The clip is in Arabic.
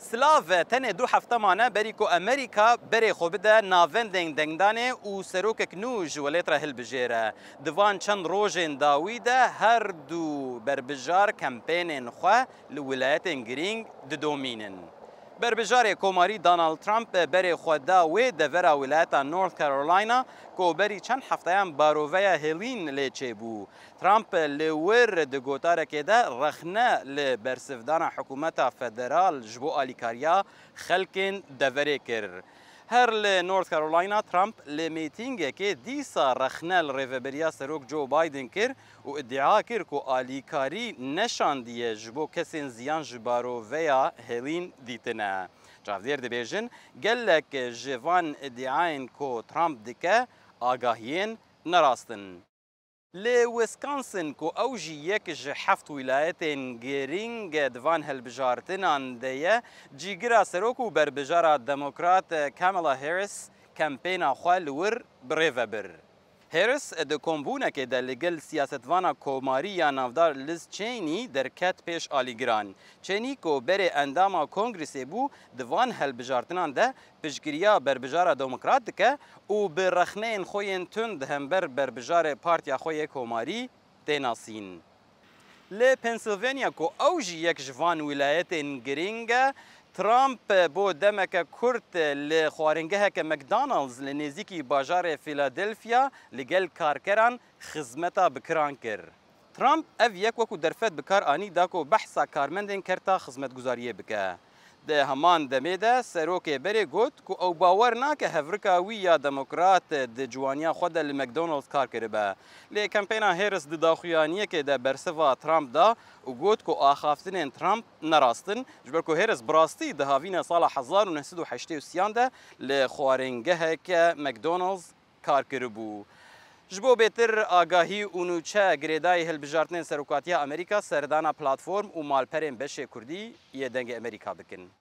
سلاف تنه دو هفته مانه بری کو امریکا بری خو بده ناوندین دنگدانه او سروکک نوج جولیت را هل بجیره دوان چند روژن داویده هر دو بربجار کمپینن خو لولایت گرینگ د دومینن بربجاري کوماری دانالد ترامپ بری خدا و دورا ولایت نورث کارولاینا کو بری چند هفتهان باروویا هلین لچه بو ترامپ لور د گوتاره ده رخنه ل حکومت فدرال جبو الیکاریا خلکن دوري کړ هر ل نورث کارولاینا ترامپ ل میتینگ که دیسا رخنل ریوبریا سروک جو بایدن کر و ادعا کر کو آلیکاری نشاندیه جبو کسین زیان جبارو ویا هلین دیتنه چافدیر دبیجن گلک جوان ادعاین کو ترامپ دکه آگاهین نراستن لوسكانسن كو او جی یک ولايات هفت دفان هالبجار تنان ديا جي جرا سروكو سروکو ديموكرات بجارا دموکرات كامبينا خوال ور بريفابر بر هرس د کومبونه کې د لګل سیاستوانا کوماری یا نافدار لیز چینی در کت پیش آلیگران چینی کو بر انداما کنگریسی بو دوان هل بجارتنان ده پشگیریا بربجار دموکرات که او به رخنین خوین تند هم بر بربجار پارتیا خوی کوماری تیناسین لی پنسیلوانیا کو اوجی یک جوان ولایت گرینگه ترامپ بو دمك كرت لخوارنجها كماكدونالدز لنزيكي باجار فيلادلفيا لقل كاركران خزمتا بكرانكر ترامب اف يك وكو درفت بكار اني داكو بحثا كارمندن كرتا خزمت گزاریه بکه د همان دمه ده سروک بری گوت کو او باور نه که هفرکا وی یا دموکرات د جوانیا خود ل مکدونالدز کار کړي به ل کمپینا هیرس د داخویانی کې د برسوا ترامپ دا او گوت کو اخافتن ترامپ نراستن جبر کو هیرس براستی د هاوینا سال 1983 ده ل خوارنګه کې مکدونالدز کار کړي بو جبو بهتر آگاهی اونوچه گریدای هلبجارتن سروکاتیا امریکا سردانا پلاتفورم و مالپرین بشه کردی یه دنگ امریکا دکن